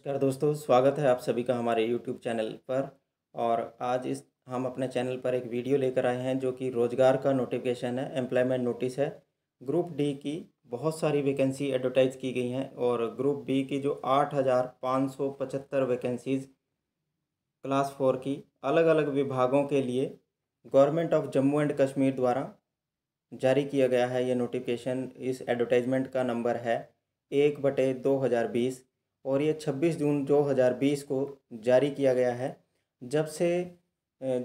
नमस्कार दोस्तों स्वागत है आप सभी का हमारे YouTube चैनल पर और आज इस हम अपने चैनल पर एक वीडियो लेकर आए हैं जो कि रोज़गार का नोटिफिकेशन है एम्प्लॉयमेंट नोटिस है ग्रुप डी की बहुत सारी वैकेंसी एडवर्टाइज की गई हैं और ग्रुप बी की जो आठ हज़ार पाँच सौ पचहत्तर वैकेंसीज़ क्लास फोर की अलग अलग विभागों के लिए government of Jammu and Kashmir द्वारा जारी किया गया है ये नोटिफिकेशन इस एडवर्टाइजमेंट का नंबर है एक बटे दो हज़ार बीस और ये 26 जून 2020 को जारी किया गया है जब से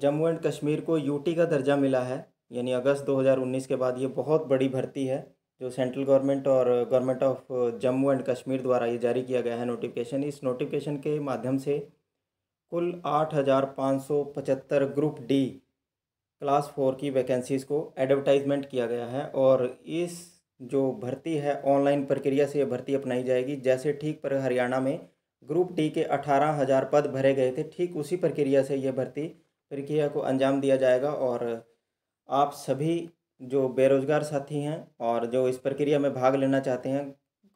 जम्मू एंड कश्मीर को यूटी का दर्जा मिला है यानी अगस्त 2019 के बाद ये बहुत बड़ी भर्ती है जो सेंट्रल गवर्नमेंट और government of Jammu and Kashmir द्वारा ये जारी किया गया है नोटिफिकेशन इस नोटिफिकेशन के माध्यम से कुल आठ हज़ार पाँच सौ पचहत्तर ग्रुप डी क्लास फोर की वैकेंसीज़ को एडवर्टाइजमेंट किया गया है और इस जो भर्ती है ऑनलाइन प्रक्रिया से भर्ती अपनाई जाएगी जैसे ठीक पर हरियाणा में ग्रुप डी के अठारह हज़ार पद भरे गए थे ठीक उसी प्रक्रिया से ये भर्ती प्रक्रिया को अंजाम दिया जाएगा और आप सभी जो बेरोज़गार साथी हैं और जो इस प्रक्रिया में भाग लेना चाहते हैं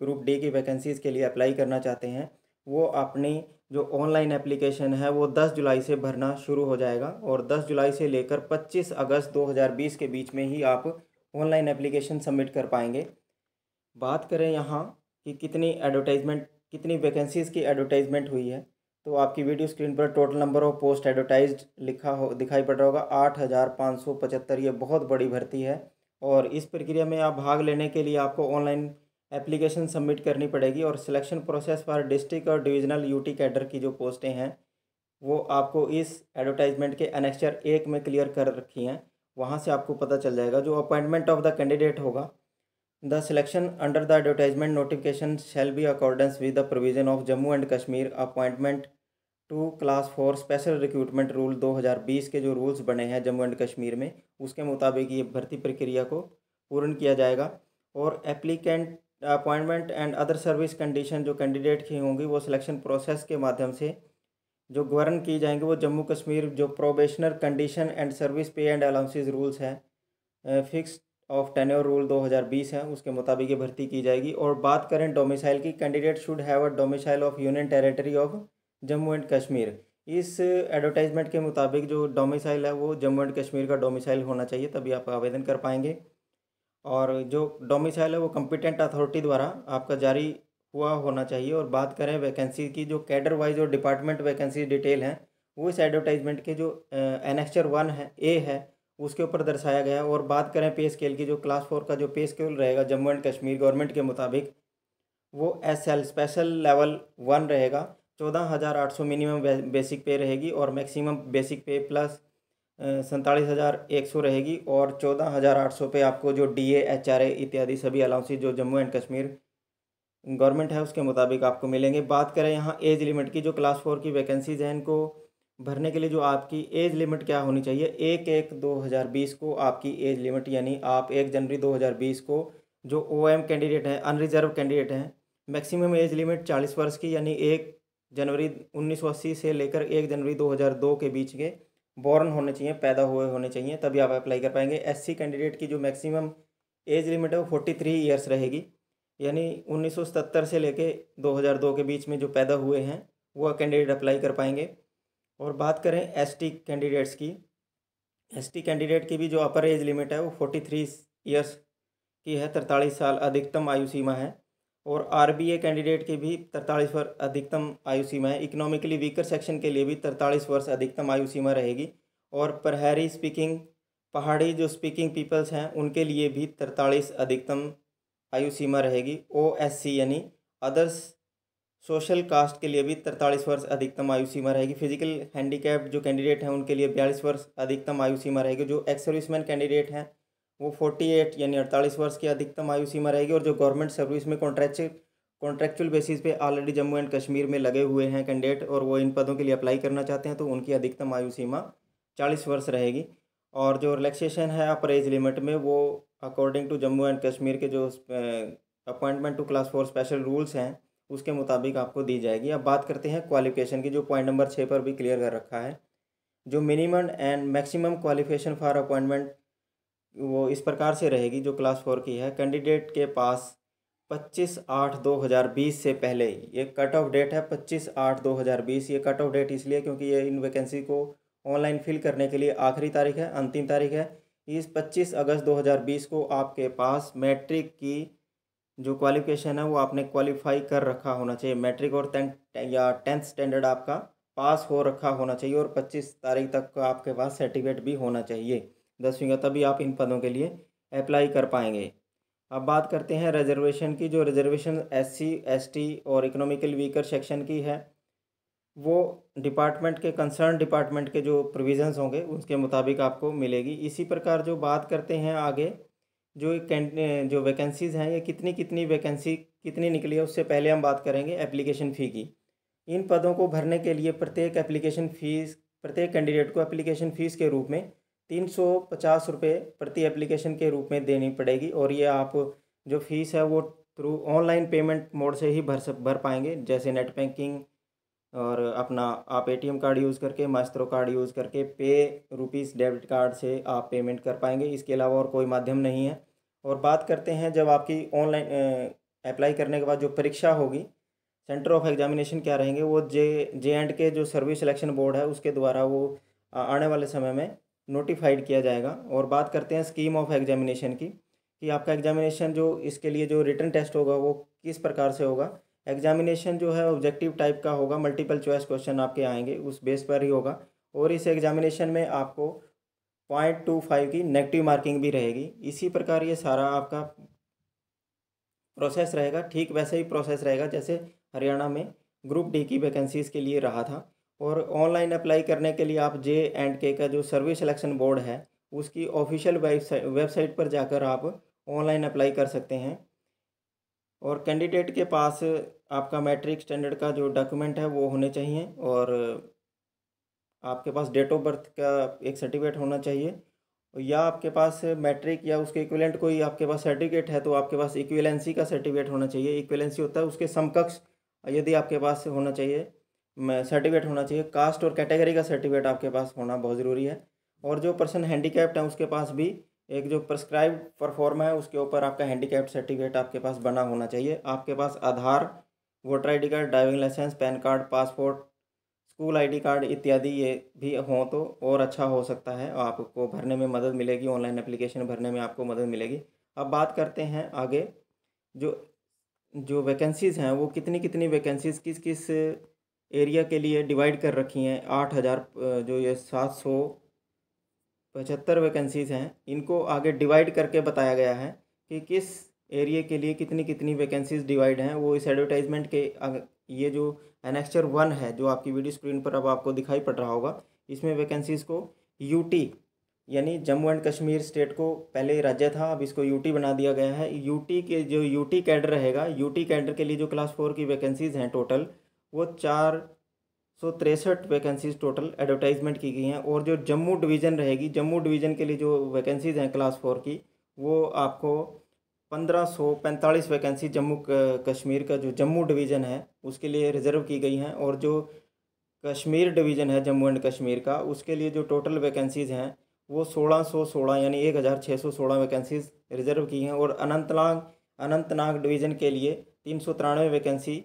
ग्रुप डी की वैकेंसीज़ के लिए अप्लाई करना चाहते हैं वो अपनी जो ऑनलाइन एप्लीकेशन है वो 10 जुलाई से भरना शुरू हो जाएगा और 10 जुलाई से लेकर 25 अगस्त 2020 के बीच में ही आप ऑनलाइन एप्लीकेशन सबमिट कर पाएंगे बात करें यहाँ कि कितनी एडवर्टाइजमेंट कितनी वैकेंसीज़ की एडवर्टाइजमेंट हुई है तो आपकी वीडियो स्क्रीन पर total number of post advertise लिखा हो दिखाई पड़ रहा होगा आठ हज़ार पाँच सौ पचहत्तर ये बहुत बड़ी भर्ती है और इस प्रक्रिया में आप भाग लेने के लिए आपको ऑनलाइन एप्लीकेशन सबमिट करनी पड़ेगी और सिलेक्शन प्रोसेस फॉर डिस्ट्रिक्ट और डिविजनल यूटी कैडर की जो पोस्टें हैं वो आपको इस एडवर्टाइजमेंट के अनेक्चर एक में क्लियर कर रखी हैं वहाँ से आपको पता चल जाएगा जो अपॉइंटमेंट ऑफ द कैंडिडेट होगा the selection under the advertisement notification shall be accordance with the provision of Jammu and Kashmir appointment to class four special recruitment rule 2020 के जो रूल्स बने हैं जम्मू एंड कश्मीर में उसके मुताबिक ये भर्ती प्रक्रिया को पूर्ण किया जाएगा और applicant appointment and other service condition जो कैंडिडेट की होंगी वो सिलेक्शन प्रोसेस के माध्यम से जो गवर्न की जाएंगे वो जम्मू कश्मीर जो probationer condition and service pay and allowances rules हैं फिक्स ऑफ टेन रूल 2020 है उसके मुताबिक ये भर्ती की जाएगी और बात करें डोमिसाइल की candidate should have a domicile of union territory of Jammu and Kashmir इस एडवर्टाइजमेंट के मुताबिक जो डोमिसाइल है वो जम्मू एंड कश्मीर का डोमिसाइल होना चाहिए तभी आप आवेदन कर पाएंगे और जो डोमिसाइल है वो कम्पिटेंट अथॉरिटी द्वारा आपका जारी हुआ होना चाहिए और बात करें वैकेंसी की जो कैडर वाइज और डिपार्टमेंट वैकेंसी डिटेल हैं वो इस एडवर्टाइजमेंट के जो एनेक्चर वन है ए है उसके ऊपर दर्शाया गया है और बात करें पे स्केल की जो क्लास फोर का जो पे स्केल रहेगा जम्मू एंड कश्मीर गवर्नमेंट के मुताबिक वो S L special level one रहेगा चौदह हज़ार आठ सौ मिनिमम बेसिक पे रहेगी और मैक्सिमम बेसिक पे प्लस सैंतालीस हज़ार एक सौ रहेगी और चौदह हज़ार आठ सौ पे आपको जो D A H R A इत्यादि सभी अलाउंसेज जो जम्मू एंड कश्मीर गवर्नमेंट है उसके मुताबिक आपको मिलेंगे बात करें यहाँ एज लिमिट की जो क्लास फोर की वैकेंसीज हैं इनको भरने के लिए जो आपकी एज लिमिट क्या होनी चाहिए एक एक दो हज़ार बीस को आपकी एज लिमिट यानी आप एक जनवरी दो हज़ार बीस को जो ओ एम कैंडिडेट हैं अनरिजर्व कैंडिडेट हैं मैक्सिमम एज लिमिट चालीस वर्ष की यानी एक जनवरी उन्नीस सौ अस्सी से लेकर एक जनवरी दो हज़ार दो के बीच के बॉर्न होने चाहिए पैदा हुए होने चाहिए तभी आप अप्लाई कर पाएंगे सी कैंडिडेट की जो मैक्सिमम एज लिमिट है वो फोर्टी थ्री ईयर्स रहेगी यानी 1970 से लेके 2002 के बीच में जो पैदा हुए हैं वह कैंडिडेट अप्लाई कर पाएंगे और बात करें एसटी कैंडिडेट्स की एसटी कैंडिडेट की भी जो अपर एज लिमिट है वो फोर्टी थ्री ईयर्स की है तरतालीस साल अधिकतम आयु सीमा है और आर बी ए कैंडिडेट की भी तरतालीस वर्ष अधिकतम आयु सीमा है इकोनॉमिकली वीकर सेक्शन के लिए भी तरतालीस वर्ष अधिकतम आयु सीमा रहेगी और प्रहरी स्पीकिंग पहाड़ी जो स्पीकिंग पीपल्स हैं उनके लिए भी तरतालीस अधिकतम आयु सीमा रहेगी ओ एस सी यानी अदर्स सोशल कास्ट के लिए भी तरतालीस वर्ष अधिकतम आयु सीमा रहेगी फिजिकल हैंडीकैप जो कैंडिडेट हैं उनके लिए बयालीस वर्ष अधिकतम आयु सीमा रहेगी जो एक्स सर्विसमैन कैंडिडेट हैं वो फोर्टी एट यानी अड़तालीस वर्ष की अधिकतम आयु सीमा रहेगी और जो गवर्नमेंट सर्विस में कॉन्ट्रैक्ट कॉन्ट्रैक्चुअल बेसिस पे ऑलरेडी जम्मू एंड कश्मीर में लगे हुए हैं कैंडिडेट और वो इन पदों के लिए अप्लाई करना चाहते हैं तो उनकी अधिकतम आयु सीमा चालीस वर्ष रहेगी और जो रिलैक्सेशन है एज लिमिट में वो according to Jammu and Kashmir के जो appointment to class four special rules हैं उसके मुताबिक आपको दी जाएगी अब बात करते हैं क्वालिफिकेशन की जो पॉइंट नंबर छः पर भी क्लियर कर रखा है जो minimum and maximum qualification for appointment वो इस प्रकार से रहेगी जो क्लास फोर की है कैंडिडेट के पास पच्चीस आठ दो हज़ार बीस से पहले ये कट ऑफ डेट है पच्चीस आठ दो हज़ार बीस ये कट ऑफ डेट इसलिए क्योंकि ये इन वैकेंसी को ऑनलाइन फिल करने के लिए आखिरी तारीख है अंतिम तारीख है इस 25 अगस्त 2020 को आपके पास मैट्रिक की जो क्वालिफिकेशन है वो आपने क्वालिफाई कर रखा होना चाहिए मैट्रिक और टें या टेंथ स्टैंडर्ड आपका पास हो रखा होना चाहिए और 25 तारीख तक का आपके पास सर्टिफिकेट भी होना चाहिए दसवीं का तभी आप इन पदों के लिए अप्लाई कर पाएंगे अब बात करते हैं रिजर्वेशन की जो रिजर्वेशन एस सी और इकोनॉमिकल वीकर सेक्शन की है वो डिपार्टमेंट के कंसर्न डिपार्टमेंट के जो प्रोविजंस होंगे उसके मुताबिक आपको मिलेगी इसी प्रकार जो बात करते हैं आगे जो जो वैकेंसीज़ हैं ये कितनी कितनी वैकेंसी कितनी निकली है उससे पहले हम बात करेंगे एप्लीकेशन फ़ी की इन पदों को भरने के लिए प्रत्येक एप्लीकेशन फ़ीस प्रत्येक कैंडिडेट को एप्लीकेशन फ़ीस के रूप में तीन सौ पचास रुपये प्रति एप्लीकेशन के रूप में देनी पड़ेगी और ये आप जो फीस है वो थ्रू ऑनलाइन पेमेंट मोड से ही भर सक भर पाएंगे जैसे नेट बैंकिंग और अपना आप एटीएम कार्ड यूज़ करके मास्त्रो कार्ड यूज़ करके पे रुपीज़ डेबिट कार्ड से आप पेमेंट कर पाएंगे इसके अलावा और कोई माध्यम नहीं है और बात करते हैं जब आपकी ऑनलाइन अप्लाई करने के बाद जो परीक्षा होगी सेंटर ऑफ एग्जामिनेशन क्या रहेंगे वो जे जे एंड के जो सर्विस सिलेक्शन बोर्ड है उसके द्वारा वो आने वाले समय में नोटिफाइड किया जाएगा और बात करते हैं स्कीम ऑफ एग्जामिनेशन की कि आपका एग्जामिनेशन जो इसके लिए जो रिटर्न टेस्ट होगा वो किस प्रकार से होगा एग्जामिनेशन जो है ऑब्जेक्टिव टाइप का होगा मल्टीपल चॉइस क्वेश्चन आपके आएंगे उस बेस पर ही होगा और इस एग्जामिनेशन में आपको पॉइंट टू फाइव की नेगेटिव मार्किंग भी रहेगी इसी प्रकार ये सारा आपका प्रोसेस रहेगा ठीक वैसे ही प्रोसेस रहेगा जैसे हरियाणा में ग्रुप डी की वैकेंसीज़ के लिए रहा था और ऑनलाइन अप्लाई करने के लिए आप जे एंड के का जो सर्विस सिलेक्शन बोर्ड है उसकी ऑफिशियल वेबसाइट वेबसाइट पर जाकर आप ऑनलाइन अप्लाई कर सकते हैं और कैंडिडेट के पास आपका मैट्रिक स्टैंडर्ड का जो डॉक्यूमेंट है वो होने चाहिए और आपके पास डेट ऑफ बर्थ का एक सर्टिफिकेट होना चाहिए या आपके पास मैट्रिक या उसके इक्विलेंट कोई आपके पास सर्टिफिकेट है तो आपके पास इक्विलेंसी का सर्टिफिकेट होना चाहिए इक्विलेंसी होता है उसके समकक्ष यदि आपके पास होना चाहिए सर्टिफिकेट होना चाहिए कास्ट और कैटेगरी का सर्टिफिकेट आपके पास होना बहुत ज़रूरी है और जो पर्सन हैंडीकैप्ट है उसके पास भी एक जो प्रिस्क्राइब परफॉर्म है उसके ऊपर आपका हैंडीकैप सर्टिफिकेट आपके पास बना होना चाहिए आपके पास Aadhaar voter ID card driving licence PAN card passport school ID card इत्यादि ये भी हों तो और अच्छा हो सकता है आपको भरने में मदद मिलेगी ऑनलाइन एप्लीकेशन भरने में आपको मदद मिलेगी अब बात करते हैं आगे जो जो वैकेंसीज़ हैं वो कितनी कितनी वैकेंसीज़ किस किस एरिया के लिए डिवाइड कर रखी हैं आठ हज़ार जो ये सात सौ पचहत्तर वैकेंसीज़ हैं इनको आगे डिवाइड करके बताया गया है कि किस एरिए के लिए कितनी कितनी वैकेंसीज डिवाइड हैं वो इस एडवर्टाइजमेंट के ये जो एनेक्चर वन है जो आपकी वीडियो स्क्रीन पर अब आपको दिखाई पड़ रहा होगा इसमें वैकेंसीज़ को यूटी यानी जम्मू एंड कश्मीर स्टेट को पहले राज्य था अब इसको यूटी बना दिया गया है यूटी के जो यूटी कैडर रहेगा यूटी कैडर के लिए जो क्लास फोर की वैकेंसीज़ हैं टोटल वो चार सौ तिरसठ वैकेंसीज टोटल एडवर्टाइजमेंट की गई हैं और जो जम्मू डिवीज़न रहेगी जम्मू डिवीज़न के लिए जो वैकेंसीज हैं क्लास फोर की वो आपको पंद्रह सौ पैंतालीस वैकेंसी जम्मू कश्मीर का जो जम्मू डिवीज़न है उसके लिए रिज़र्व की गई हैं और जो कश्मीर डिवीज़न है जम्मू एंड कश्मीर का उसके लिए जो टोटल वैकेंसीज़ हैं वो सोलह सौ सोलह यानी एक हज़ार छः सौ सोलह वैकेंसीज रिज़र्व की हैं और अनंतनाग अनंतनाग डिवीज़न के लिए तीन सौ तिरानवे वैकेंसी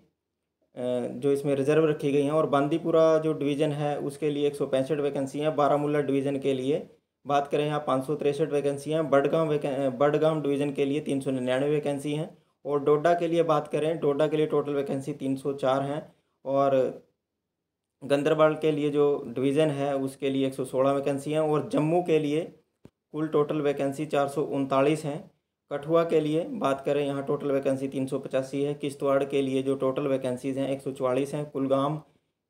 जो इसमें रिजर्व रखी गई हैं और बांदीपुरा जो डिवीज़न है उसके लिए एक सौ पैंसठ वैकेंसी हैं बारामूला डिवीज़न के लिए बात करें यहाँ पाँच सौ तिरसठ वैकेंसी हैं बडगाम वैके बडगाम डिवीज़न के लिए तीन सौ निन्यानवे वैकेंसी हैं और डोडा के लिए बात करें डोडा के लिए टोटल वैकेंसी तीन सौ चार हैं और गंदरबल के लिए जो डिवीज़न है उसके लिए एक सौ सोलह वैकेंसी हैं और जम्मू के लिए कुल टोटल वैकेंसी चार सौ उनतालीस हैं कठुआ के लिए बात करें यहाँ टोटल वैकेंसी तीन सौ पचासी है किश्तवाड़ के लिए जो टोटल वैकेंसीज़ हैं एक सौ चवालीस हैं कुलगाम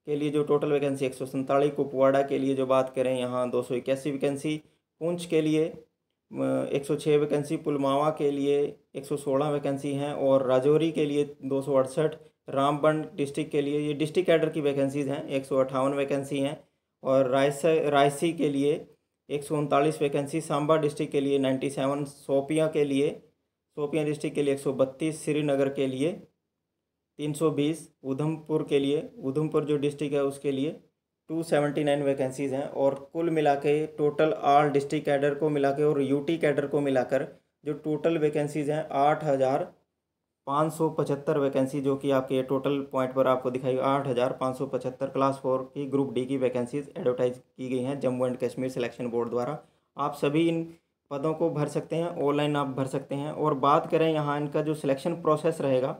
के लिए जो टोटल वैकेंसी एक सौ सैंतालीस कुपवाड़ा के लिए जो बात करें यहाँ दो सौ इक्यासी वैकेंसी पूंछ के लिए एक सौ छः वैकेंसी पुलवामा के लिए एक सौ सोलह वैकेंसी हैं और राजौरी के लिए दो सौ अड़सठ रामबन डिस्ट्रिक्ट के लिए ये डिस्ट्रिक्ट कैडर की वैकेंसीज़ हैं एक सौ अट्ठावन वैकेंसी हैं और रायस रायसी के लिए एक सौ उनतालीस वैकेंसी सांबा डिस्ट्रिक्ट के लिए नाइन्टी सेवन सोपियाँ के लिए सोपियाँ डिस्ट्रिक्ट के लिए एक सौ बत्तीस श्रीनगर के लिए तीन सौ बीस उधमपुर के लिए उधमपुर जो डिस्ट्रिक्ट है उसके लिए टू सेवेंटी नाइन वैकेंसीज़ हैं और कुल मिला के टोटल आल डिस्ट्रिक्ट कैडर को मिला के और यूटी कैडर को मिलाकर जो टोटल वैकेंसीज़ हैं आठ हज़ार पाँच सौ पचहत्तर वैकेंसी जो कि आपके टोटल पॉइंट पर आपको दिखाई आठ हज़ार पाँच सौ पचहत्तर क्लास फोर की ग्रुप डी की वैकेंसीज एडवर्टाइज की गई हैं Jammu and Kashmir selection board द्वारा आप सभी इन पदों को भर सकते हैं ऑनलाइन आप भर सकते हैं और बात करें यहाँ इनका जो सिलेक्शन प्रोसेस रहेगा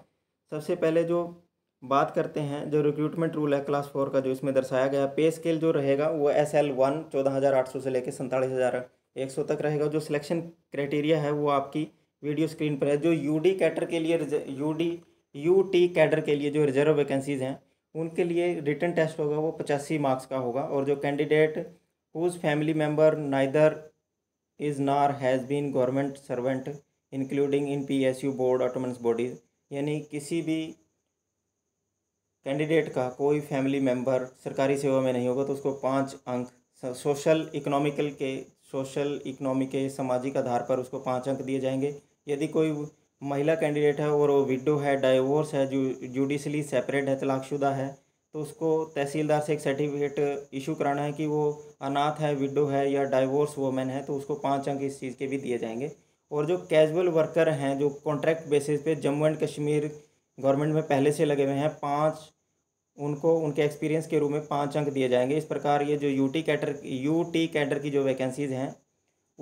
सबसे पहले जो बात करते हैं जो रिक्रूटमेंट रूल है क्लास फोर का जो इसमें दर्शाया गया पे स्केल जो रहेगा वो एस एल वन चौदह हज़ार आठ सौ से लेकर सैंतालीस हज़ार एक सौ तक रहेगा जो सिलेक्शन क्राइटेरिया है वो आपकी वीडियो स्क्रीन पर है जो यू डी कैटर के लिए U D U T cadre के लिए जो रिजर्व वैकेंसीज हैं उनके लिए रिटर्न टेस्ट होगा वो पचासी मार्क्स का होगा और जो candidate whose family member neither is nor has been government servant including in P S U board autonomous bodies यानी किसी भी कैंडिडेट का कोई फैमिली मेम्बर सरकारी सेवा में नहीं होगा तो उसको पाँच अंक सोशल इकोनॉमिकल के सोशल इकोनॉमी के सामाजिक आधार पर उसको पाँच अंक दिए जाएंगे यदि कोई महिला कैंडिडेट है और वो विडो है डाइवोर्स है जो जुडिशली सेपरेट है तलाकशुदा है तो उसको तहसीलदार से एक सर्टिफिकेट इशू कराना है कि वो अनाथ है विडो है या डाइवोर्स वोमेन है तो उसको पाँच अंक इस चीज़ के भी दिए जाएंगे और जो कैजुअल वर्कर हैं जो कॉन्ट्रैक्ट बेसिस पे जम्मू एंड कश्मीर गवर्नमेंट में पहले से लगे हुए हैं पाँच उनको उनके एक्सपीरियंस के रूप में पाँच अंक दिए जाएंगे इस प्रकार ये जो U T cadre U T cadre की जो वैकेंसीज़ हैं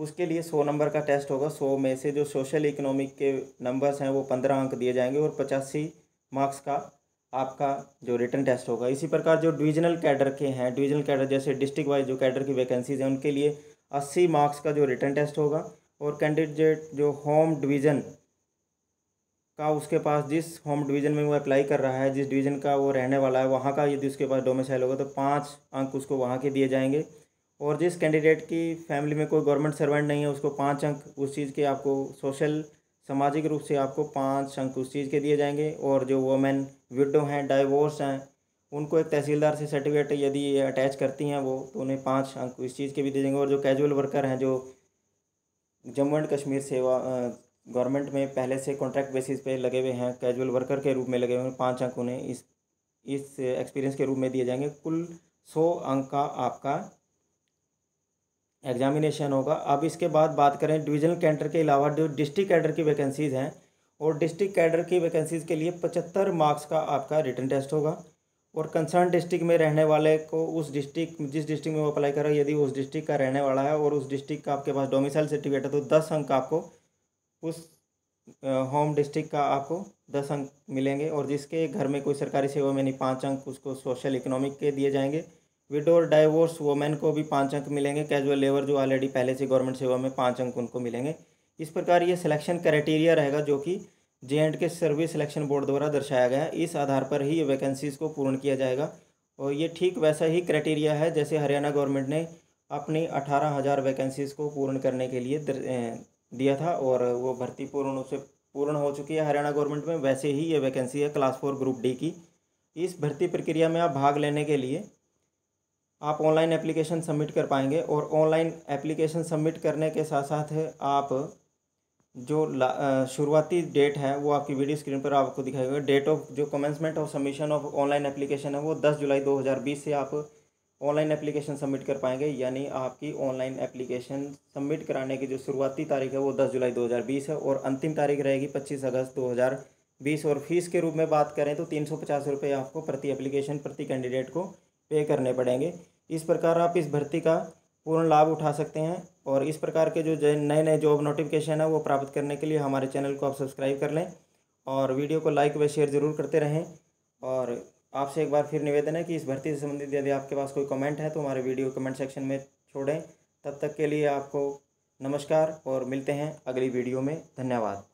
उसके लिए सौ नंबर का टेस्ट होगा सौ में से जो सोशल इकोनॉमिक के नंबर्स हैं वो पंद्रह अंक दिए जाएंगे और पचासी मार्क्स का आपका जो रिटर्न टेस्ट होगा इसी प्रकार जो डिविजनल कैडर के हैं डिविजनल कैडर जैसे डिस्ट्रिक्ट वाइज जो कैडर की वैकेंसीज हैं उनके लिए अस्सी मार्क्स का जो रिटर्न टेस्ट होगा और कैंडिडेट जो होम डिवीज़न का उसके पास जिस होम डिवीज़न में वो अप्लाई कर रहा है जिस डिवीज़न का वो रहने वाला है वहाँ का यदि उसके पास डोमिसाइल होगा तो पाँच अंक उसको वहाँ के दिए जाएंगे और जिस कैंडिडेट की फैमिली में कोई गवर्नमेंट सर्वेंट नहीं है उसको पाँच अंक उस चीज़ के आपको सोशल सामाजिक रूप से आपको पाँच अंक उस चीज़ के दिए जाएंगे और जो वोमेन विडो हैं डाइवोर्स हैं उनको एक तहसीलदार से सर्टिफिकेट यदि अटैच करती हैं वो तो उन्हें पाँच अंक इस चीज़ के भी दे देंगे और जो कैजुअल वर्कर हैं जो जम्मू एंड कश्मीर सेवा गवर्नमेंट में पहले से कॉन्ट्रैक्ट बेसिस पे लगे हुए हैं कैजुअल वर्कर के रूप में लगे हुए हैं पाँच अंक उन्हें इस इस एक्सपीरियंस के रूप में दिए जाएंगे कुल सौ अंक का आपका एग्जामिनेशन होगा अब इसके बाद बात करें डिविजनल कैडर के अलावा जो डिस्ट्रिक्ट कैडर की वैकेंसीज़ हैं और डिस्ट्रिक्ट कैडर की वैकेंसीज़ के लिए पचहत्तर मार्क्स का आपका रिटर्न टेस्ट होगा और कंसर्न डिस्ट्रिक्ट में रहने वाले को उस डिस्ट्रिक्ट जिस डिस्ट्रिक्ट में वो अप्लाई कर रहा है यदि उस डिस्ट्रिक्ट का रहने वाला है और उस डिस्ट्रिक्ट का आपके पास डोमिसाइल सर्टिफिकेट है तो दस अंक आपको उस होम डिस्ट्रिक्ट का आपको दस अंक मिलेंगे और जिसके घर में कोई सरकारी सेवा में नहीं पाँच अंक उसको सोशल इकोनॉमिक के दिए जाएंगे विडो और डाइवोर्स वोमेन को भी पाँच अंक मिलेंगे कैजुअल लेबर जो ऑलरेडी पहले से गवर्नमेंट सेवा में पाँच अंक उनको मिलेंगे इस प्रकार ये सिलेक्शन क्राइटेरिया रहेगा जो कि J and K service selection board द्वारा दर्शाया गया है इस आधार पर ही ये वैकेंसीज़ को पूर्ण किया जाएगा और ये ठीक वैसा ही क्राइटेरिया है जैसे हरियाणा गवर्नमेंट ने अपनी अठारह हज़ार वैकेंसीज़ को पूर्ण करने के लिए दिया था और वो भर्ती पूर्ण से पूर्ण हो चुकी है हरियाणा गवर्नमेंट में वैसे ही ये वैकेंसी है क्लास फोर ग्रुप डी की इस भर्ती प्रक्रिया में आप भाग लेने के लिए आप ऑनलाइन एप्लीकेशन सबमिट कर पाएंगे और ऑनलाइन एप्लीकेशन सबमिट करने के साथ साथ आप जो शुरुआती डेट है वो आपकी वीडियो स्क्रीन पर आपको दिखाई देगा डेट ऑफ जो commencement of submission of online application है वो दस जुलाई दो से आप ऑनलाइन एप्लीकेशन सबमिट कर पाएंगे यानी आपकी ऑनलाइन एप्लीकेशन सबमिट कराने की जो शुरुआती तारीख है वो 10 जुलाई 2020 है और अंतिम तारीख रहेगी 25 अगस्त 2020 और फीस के रूप में बात करें तो तीन सौ आपको प्रति एप्लीकेशन प्रति कैंडिडेट को पे करने पड़ेंगे इस प्रकार आप इस भर्ती का पूर्ण लाभ उठा सकते हैं और इस प्रकार के जो नए नए जॉब नोटिफिकेशन है वो प्राप्त करने के लिए हमारे चैनल को आप सब्सक्राइब कर लें और वीडियो को लाइक व शेयर ज़रूर करते रहें और आपसे एक बार फिर निवेदन है कि इस भर्ती से संबंधित यदि आपके पास कोई कमेंट है तो हमारे वीडियो कमेंट सेक्शन में छोड़ें तब तक के लिए आपको नमस्कार और मिलते हैं अगली वीडियो में धन्यवाद